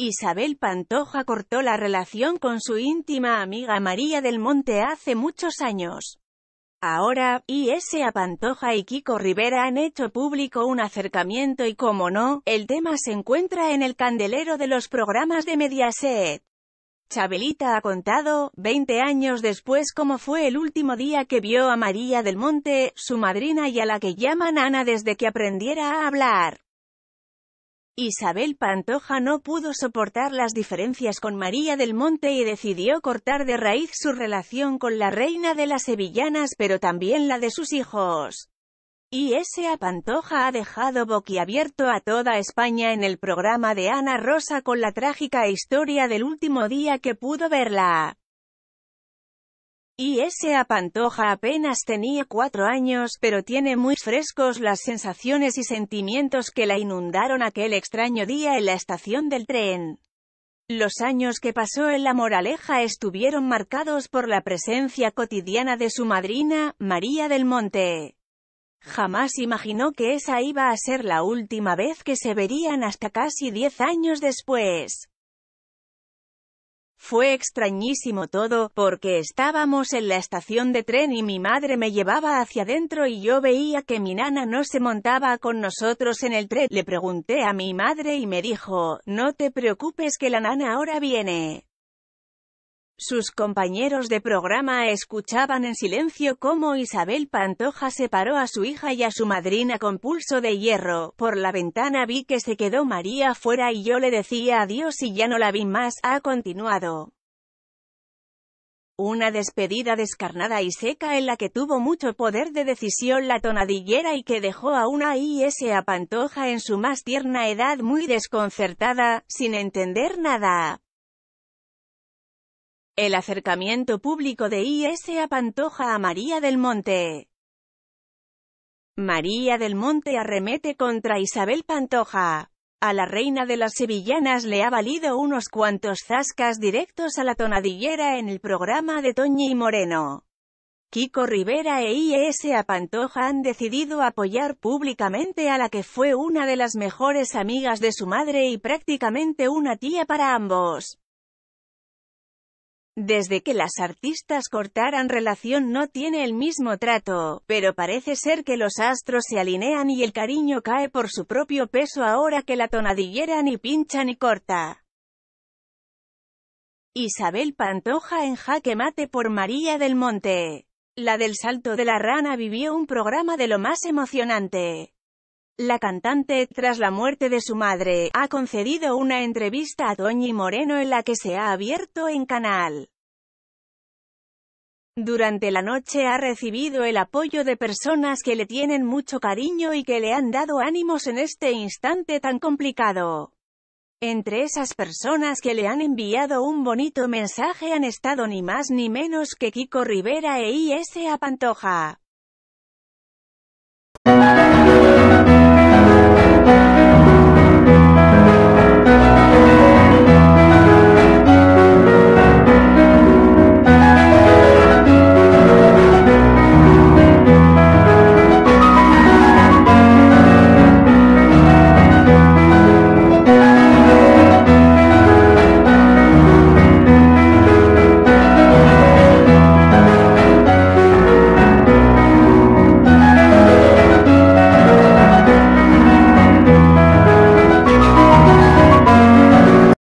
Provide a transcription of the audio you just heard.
Isabel Pantoja cortó la relación con su íntima amiga María del Monte hace muchos años. Ahora, ISA Pantoja y Kiko Rivera han hecho público un acercamiento y como no, el tema se encuentra en el candelero de los programas de Mediaset. Chabelita ha contado, 20 años después, cómo fue el último día que vio a María del Monte, su madrina y a la que llaman Ana desde que aprendiera a hablar. Isabel Pantoja no pudo soportar las diferencias con María del Monte y decidió cortar de raíz su relación con la reina de las sevillanas pero también la de sus hijos. Y ese a Pantoja ha dejado boquiabierto a toda España en el programa de Ana Rosa con la trágica historia del último día que pudo verla. Y ese Pantoja apenas tenía cuatro años, pero tiene muy frescos las sensaciones y sentimientos que la inundaron aquel extraño día en la estación del tren. Los años que pasó en la moraleja estuvieron marcados por la presencia cotidiana de su madrina, María del Monte. Jamás imaginó que esa iba a ser la última vez que se verían hasta casi diez años después. Fue extrañísimo todo, porque estábamos en la estación de tren y mi madre me llevaba hacia adentro y yo veía que mi nana no se montaba con nosotros en el tren. Le pregunté a mi madre y me dijo, no te preocupes que la nana ahora viene. Sus compañeros de programa escuchaban en silencio cómo Isabel Pantoja separó a su hija y a su madrina con pulso de hierro. Por la ventana vi que se quedó María fuera y yo le decía adiós y ya no la vi más, ha continuado. Una despedida descarnada y seca en la que tuvo mucho poder de decisión la tonadillera y que dejó a una IS a Pantoja en su más tierna edad muy desconcertada, sin entender nada. El acercamiento público de IS a Pantoja a María del Monte. María del Monte arremete contra Isabel Pantoja. A la reina de las sevillanas le ha valido unos cuantos zascas directos a la tonadillera en el programa de Toñi y Moreno. Kiko Rivera e IS a Pantoja han decidido apoyar públicamente a la que fue una de las mejores amigas de su madre y prácticamente una tía para ambos. Desde que las artistas cortaran relación no tiene el mismo trato, pero parece ser que los astros se alinean y el cariño cae por su propio peso ahora que la tonadillera ni pincha ni corta. Isabel Pantoja en jaque mate por María del Monte. La del salto de la rana vivió un programa de lo más emocionante. La cantante, tras la muerte de su madre, ha concedido una entrevista a Toñi Moreno en la que se ha abierto en canal. Durante la noche ha recibido el apoyo de personas que le tienen mucho cariño y que le han dado ánimos en este instante tan complicado. Entre esas personas que le han enviado un bonito mensaje han estado ni más ni menos que Kiko Rivera e ISA Pantoja.